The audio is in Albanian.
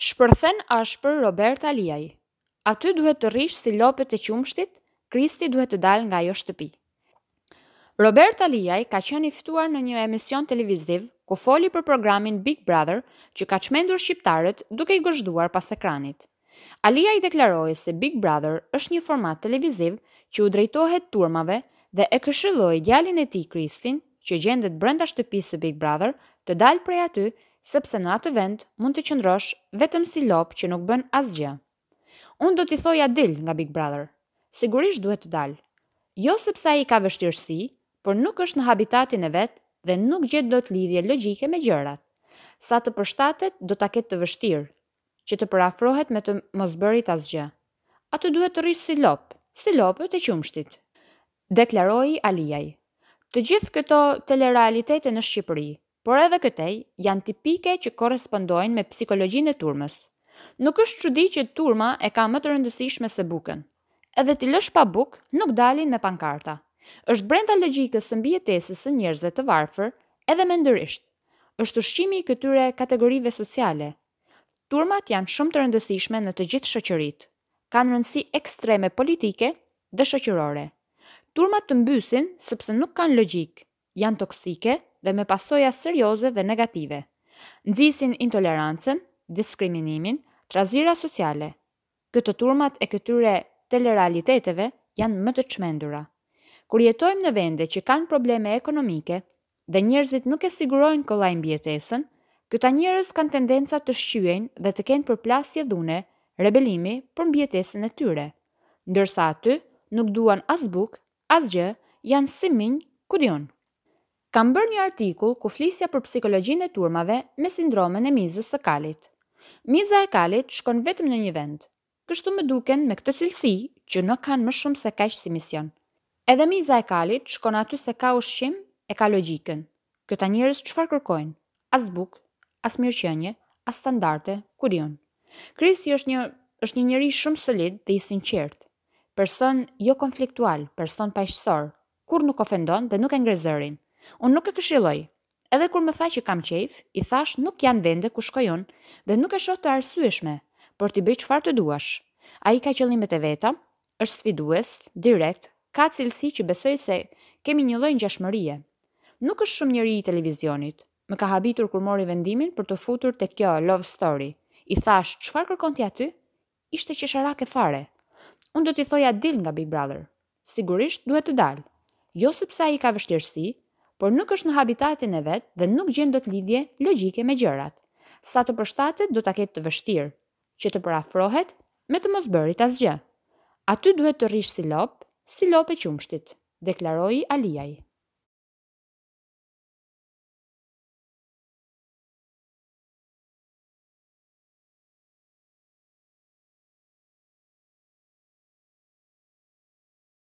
shpërthen ashpër Robert Aliaj. Aty duhet të rrish si lopet e qumshtit, Kristi duhet të dal nga jo shtëpi. Robert Aliaj ka qenë iftuar ftuar në një emision televiziv ku foli për programin Big Brother që ka çmendur shqiptarët duke i gëshduar pas ekranit. Alijaj deklaroi se Big Brother është një format televiziv që u drejtohet turmave dhe e këshilloi djalin e tij Kristin që gjendet brenda shtëpisë Big Brother të dalë prej aty sepse në atë vend mund të qëndrosh vetëm si lopë që nuk bën asgjë. Unë do t'i thoja dil nga Big Brother. Sigurisht duhet të dalë. Jo sepse a i ka vështirësi, por nuk është në habitatin e vetë dhe nuk gjithë do të lidhje logike me gjërat. Sa të përshtatet, do t'a ketë të vështirë, që të përafrohet me të mosbërit asgjë. A të duhet të rrisë si lopë, si lopë të qumshtit. Deklaroi Alijaj. Të gjithë këto telerealitete në Shqipëri, por edhe këtej janë tipike që korespondojnë me psikologjinë e turmës. Nuk është që di që turma e ka më të rëndësishme se buken. Edhe t'i lësh pa buk, nuk dalin me pankarta. është brenda logikës së mbjetesis së njerëzve të varfër edhe me ndërisht. është të shqimi i këtyre kategorive sociale. Turmat janë shumë të rëndësishme në të gjithë shëqërit. Kanë rëndësi ekstreme politike dhe shëqërore. Turmat të mbysin sëpse nuk kanë logikë janë toksike dhe me pasoja serioze dhe negative, nëzisin intolerancën, diskriminimin, trazira sociale. Këtë turmat e këtyre teleraliteteve janë më të qmendura. Kur jetojmë në vende që kanë probleme ekonomike dhe njërzit nuk e sigurojnë këllajnë bjetesën, këta njerëz kanë tendenca të shqyën dhe të kenë përplasje dhune rebelimi për mbjetesën e tyre, ndërsa aty nuk duan as buk, as gjë, janë si minjë këdion. Kam bërë një artikull ku flisja për psikologjin e turmave me sindrome në mizës së kalit. Miza e kalit shkon vetëm në një vend. Kështu më duken me këtë cilësi që në kanë më shumë se kajqë si mision. Edhe miza e kalit shkon aty se ka ushqim e ka logikën. Këta njërës që farë kërkojnë? As buk, as mirëqenje, as standarte, kurion. Kristi është një, është një njëri shumë solid dhe i sinqert. Person jo konfliktual, person pajqësor, kur nuk ofendon dhe nuk e ngrezërin. Unë nuk e këshilloj. Edhe kur më tha që kam qejf, i thash nuk janë vende ku shkojon dhe nuk e shoh të arsyeshme, por ti bëj çfarë të duash. Ai ka qëllimet e veta, është sfidues, direkt, ka cilësi që besoj se kemi një lloj ngjashmërie. Nuk është shumë njeri i televizionit. Më ka habitur kur mori vendimin për të futur te kjo love story. I thash, "Çfarë kërkon ti aty?" Ishte që e fare. Unë do t'i thoja dil nga Big Brother. Sigurisht duhet të dal. Jo sepse ai ka vështirësi, por nuk është në habitatin e vetë dhe nuk gjendë do të lidhje logike me gjërat. Sa të përshtatet do të ketë të vështirë, që të prafrohet me të mos bërit asgjë. Aty duhet të rishë si lopë, si lopë e qumshtit, deklaroi Aliaj.